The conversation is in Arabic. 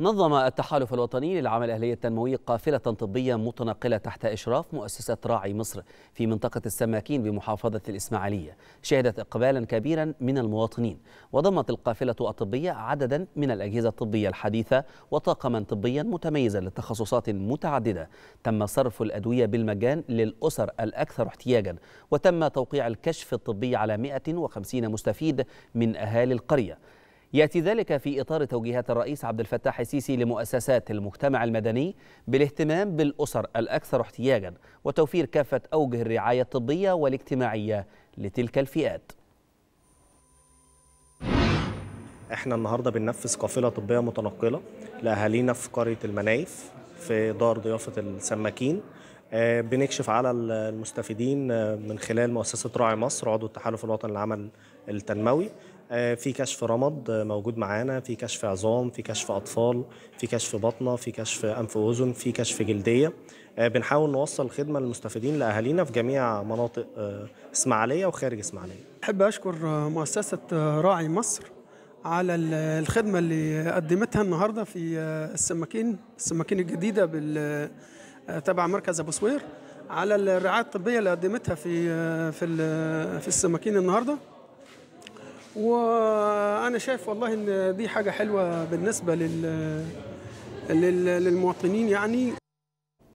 نظم التحالف الوطني للعمل الأهلي التنموي قافلة طبية متنقلة تحت إشراف مؤسسة راعي مصر في منطقة السماكين بمحافظة الإسماعيلية شهدت إقبالا كبيرا من المواطنين وضمت القافلة الطبية عددا من الأجهزة الطبية الحديثة وطاقما طبيا متميزا لتخصصات متعددة تم صرف الأدوية بالمجان للأسر الأكثر احتياجا وتم توقيع الكشف الطبي على 150 مستفيد من أهالي القرية يأتي ذلك في إطار توجيهات الرئيس عبد الفتاح السيسي لمؤسسات المجتمع المدني بالاهتمام بالأسر الأكثر احتياجا وتوفير كافة أوجه الرعاية الطبية والاجتماعية لتلك الفئات احنا النهارده بننفذ قافله طبيه متنقله لاهالينا في قريه المنايف في دار ضيافه السماكين آه، بنكشف على المستفيدين آه، من خلال مؤسسه راعي مصر عضو التحالف الوطني للعمل التنموي آه، في كشف رمض موجود معانا في كشف عظام في كشف اطفال في كشف بطنه في كشف انف واذن في كشف جلديه آه، بنحاول نوصل خدمه للمستفيدين لاهالينا في جميع مناطق آه، اسماعيليه وخارج اسماعيليه احب اشكر مؤسسه راعي مصر على الخدمه اللي قدمتها النهارده في السماكين السماكين الجديده بال تبع مركز ابو سوير على الرعايه الطبيه اللي قدمتها في في في السماكين النهارده وانا شايف والله ان دي حاجه حلوه بالنسبه لل للمواطنين يعني